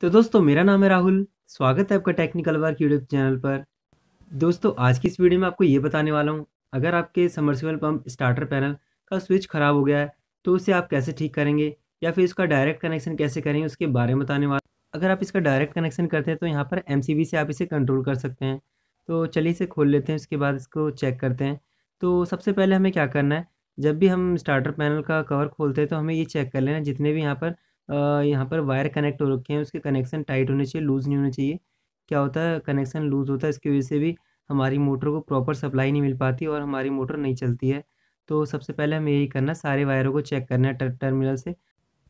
तो दोस्तों मेरा नाम है राहुल स्वागत है आपका टेक्निकल वर्क यूट्यूब चैनल पर दोस्तों आज की इस वीडियो में आपको ये बताने वाला हूँ अगर आपके समर्सिबल पंप स्टार्टर पैनल का स्विच ख़राब हो गया है तो उसे आप कैसे ठीक करेंगे या फिर उसका डायरेक्ट कनेक्शन कैसे करेंगे उसके बारे में बताने वाला अगर आप इसका डायरेक्ट कनेक्शन करते हैं तो यहाँ पर एम से आप इसे कंट्रोल कर सकते हैं तो चलिए इसे खोल लेते हैं उसके बाद इसको चेक करते हैं तो सबसे पहले हमें क्या करना है जब भी हम स्टार्टर पैनल का कवर खोलते हैं तो हमें ये चेक कर लेना जितने भी यहाँ पर यहाँ पर वायर कनेक्ट हो रखे हैं उसके कनेक्शन टाइट होने चाहिए लूज़ नहीं होने चाहिए क्या होता है कनेक्शन लूज़ होता है इसकी वजह से भी हमारी मोटर को प्रॉपर सप्लाई नहीं मिल पाती और हमारी मोटर नहीं चलती है तो सबसे पहले हमें यही करना सारे वायरों को चेक करना है टर्मिनल से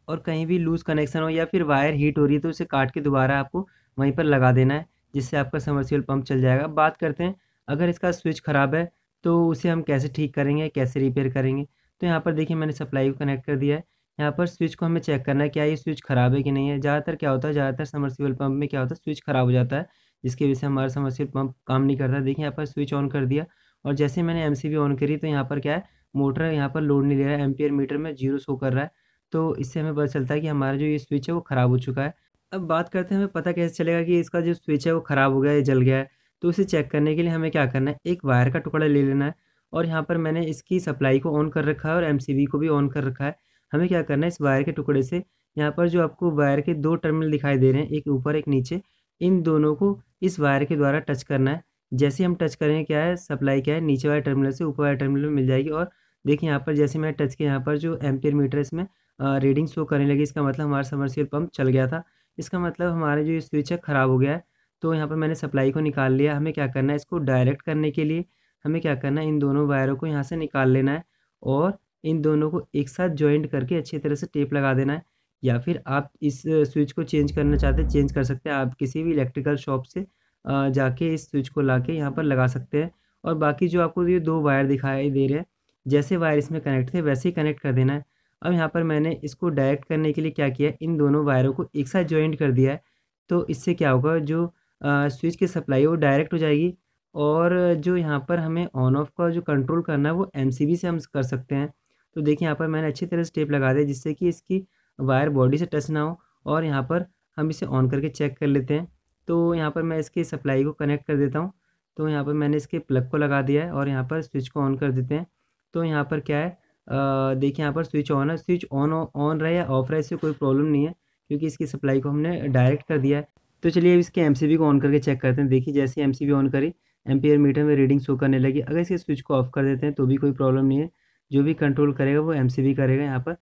और कहीं भी लूज़ कनेक्शन हो या फिर वायर हीट हो रही है तो उसे काट के दोबारा आपको वहीं पर लगा देना है जिससे आपका समर्सियल पम्प चल जाएगा बात करते हैं अगर इसका स्विच ख़राब है तो उसे हम कैसे ठीक करेंगे कैसे रिपेयर करेंगे तो यहाँ पर देखिए मैंने सप्लाई को कनेक्ट कर दिया है यहाँ पर स्विच को हमें चेक करना है क्या ये स्विच ख़राब है कि नहीं है ज़्यादातर क्या होता है ज़्यादातर समरसीबल पंप में क्या होता है स्विच ख़राब हो जाता है जिसकी वजह से हमारा समरसीबल पंप काम नहीं करता देखिए यहाँ पर स्विच ऑन कर दिया और जैसे मैंने एम ऑन करी तो यहाँ पर क्या है मोटर यहाँ पर लोड नहीं ले रहा है एम्पियर मीटर में जीरो शो कर रहा है तो इससे हमें पता चलता है कि हमारा जो ये स्विच है वो ख़राब हो चुका है अब बात करते हैं हमें पता कैसे चलेगा कि इसका जो स्विच है वो ख़राब हो गया है जल गया है तो उसे चेक करने के लिए हमें क्या करना है एक वायर का टुकड़ा ले लेना है और यहाँ पर मैंने इसकी सप्लाई को ऑन कर रखा है और एम को भी ऑन कर रखा है हमें क्या करना है इस वायर के टुकड़े से यहाँ पर जो आपको वायर के दो टर्मिनल दिखाई दे रहे हैं एक ऊपर एक नीचे इन दोनों को इस वायर के द्वारा टच करना है जैसे हम टच करेंगे क्या है सप्लाई क्या है नीचे वाले टर्मिनल से ऊपर वाले टर्मिनल में मिल जाएगी और देखिए यहाँ पर जैसे मैं टच किया यहाँ पर जो एम्पियर मीटर इसमें रीडिंग शो करने लगी इसका मतलब हमारा समरसियल पंप चल गया था इसका मतलब हमारा जो स्विच है ख़राब हो गया है तो यहाँ पर मैंने सप्लाई को निकाल लिया हमें क्या करना है इसको डायरेक्ट करने के लिए हमें क्या करना है इन दोनों वायरों को यहाँ से निकाल लेना है और इन दोनों को एक साथ ज्वाइंट करके अच्छी तरह से टेप लगा देना है या फिर आप इस स्विच को चेंज करना चाहते हैं चेंज कर सकते हैं आप किसी भी इलेक्ट्रिकल शॉप से जाके इस स्विच को ला के यहाँ पर लगा सकते हैं और बाकी जो आपको ये दो वायर दिखाई दे रहे हैं जैसे वायर इसमें कनेक्ट थे वैसे ही कनेक्ट कर देना है अब यहाँ पर मैंने इसको डायरेक्ट करने के लिए क्या किया इन दोनों वायरों को एक साथ ज्वाइंट कर दिया है तो इससे क्या होगा जो स्विच की सप्लाई वो डायरेक्ट हो जाएगी और जो यहाँ पर हमें ऑन ऑफ का जो कंट्रोल करना है वो एम से हम कर सकते हैं तो देखिए यहाँ पर मैंने अच्छी तरह से टेप लगा दिया जिससे कि इसकी वायर बॉडी से टच ना हो और यहाँ पर हम इसे ऑन करके चेक कर लेते हैं तो यहाँ पर मैं इसकी सप्लाई को कनेक्ट कर देता हूँ तो यहाँ पर मैंने इसके प्लग को लगा दिया है और यहाँ पर स्विच को ऑन कर देते हैं तो यहाँ पर क्या है देखिए यहाँ पर स्विच ऑन है स्विच ऑन ऑन रहे या ऑफ रहे इससे कोई प्रॉब्लम नहीं है क्योंकि इसकी सप्लाई को हमने डायरेक्ट कर दिया है तो चलिए अब इसके एम को ऑन करके चेक करते हैं देखिए जैसे एम ऑन करी एम्पियर मीटर में रीडिंग शो करने लगी अगर इसके स्विच को ऑफ कर देते हैं तो भी कोई प्रॉब्लम नहीं है जो भी कंट्रोल करेगा वो एम करेगा यहाँ पर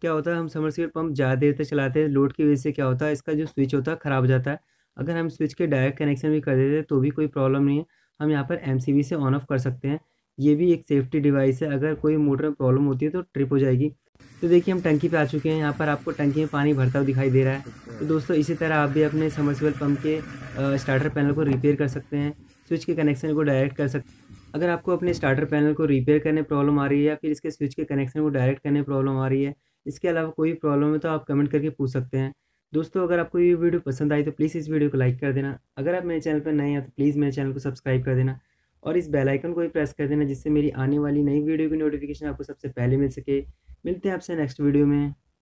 क्या होता है हम समरसीबल पंप ज़्यादा देर तक चलाते हैं लोड की वजह से क्या होता है इसका जो स्विच होता है ख़राब हो जाता है अगर हम स्विच के डायरेक्ट कनेक्शन भी कर देते हैं तो भी कोई प्रॉब्लम नहीं है हम यहाँ पर एम से ऑन ऑफ कर सकते हैं ये भी एक सेफ्टी डिवाइस है अगर कोई मोटर में प्रॉब्लम होती है तो ट्रिप हो जाएगी तो देखिए हम टंकी पे आ चुके हैं यहाँ पर आपको टंकी में पानी भरता हुआ दिखाई दे रहा है तो दोस्तों इसी तरह आप भी अपने समर्सिबल पंप के स्टार्टर पैनल को रिपेयर कर सकते हैं स्विच के कनेक्शन को डायरेक्ट कर सकते हैं अगर आपको अपने स्टार्टर पैनल को रिपेयर करने प्रॉब्लम आ रही है या फिर इसके स्विच के कनेक्शन को डायरेक्ट करने प्रॉब्लम आ रही है इसके अलावा कोई प्रॉब्लम है तो आप कमेंट करके पूछ सकते हैं दोस्तों अगर आपको ये वीडियो पसंद आई तो प्लीज़ इस वीडियो को लाइक कर देना अगर आप मेरे चैनल पर नए हैं तो प्लीज़ मेरे चैनल को सब्सक्राइब कर देना और इस बेल आइकन को भी प्रेस कर देना जिससे मेरी आने वाली नई वीडियो की नोटिफिकेशन आपको सबसे पहले मिल सके मिलते हैं आपसे नेक्स्ट वीडियो में